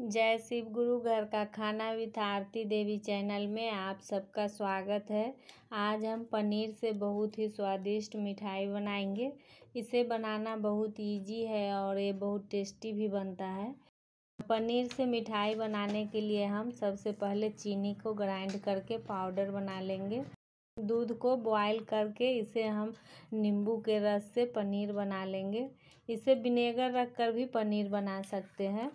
जय शिव गुरु घर का खाना विथ आरती देवी चैनल में आप सबका स्वागत है आज हम पनीर से बहुत ही स्वादिष्ट मिठाई बनाएंगे इसे बनाना बहुत इजी है और ये बहुत टेस्टी भी बनता है पनीर से मिठाई बनाने के लिए हम सबसे पहले चीनी को ग्राइंड करके पाउडर बना लेंगे दूध को बॉयल करके इसे हम नींबू के रस से पनीर बना लेंगे इसे विनेगर रख कर भी पनीर बना सकते हैं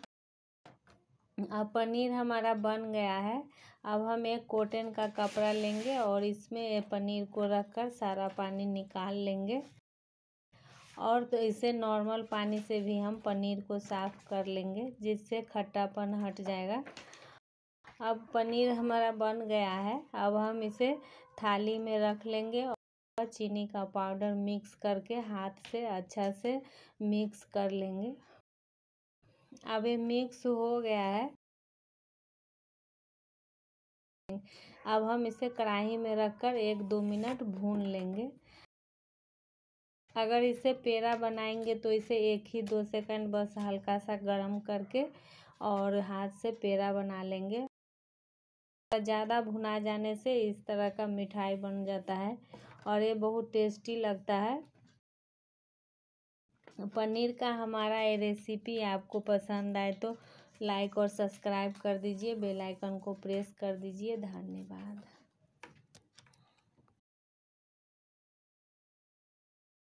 अब पनीर हमारा बन गया है अब हम एक कॉटन का कपड़ा लेंगे और इसमें पनीर को रखकर सारा पानी निकाल लेंगे और तो इसे नॉर्मल पानी से भी हम पनीर को साफ़ कर लेंगे जिससे खट्टापन हट जाएगा अब पनीर हमारा बन गया है अब हम इसे थाली में रख लेंगे और चीनी का पाउडर मिक्स करके हाथ से अच्छा से मिक्स कर लेंगे अब ये मिक्स हो गया है अब हम इसे कढ़ाई में रखकर एक दो मिनट भून लेंगे अगर इसे पेड़ा बनाएंगे तो इसे एक ही दो सेकंड बस हल्का सा गर्म करके और हाथ से पेड़ा बना लेंगे ज़्यादा भुना जाने से इस तरह का मिठाई बन जाता है और ये बहुत टेस्टी लगता है पनीर का हमारा ये रेसिपी आपको पसंद आए तो लाइक और सब्सक्राइब कर दीजिए बेल आइकन को प्रेस कर दीजिए धन्यवाद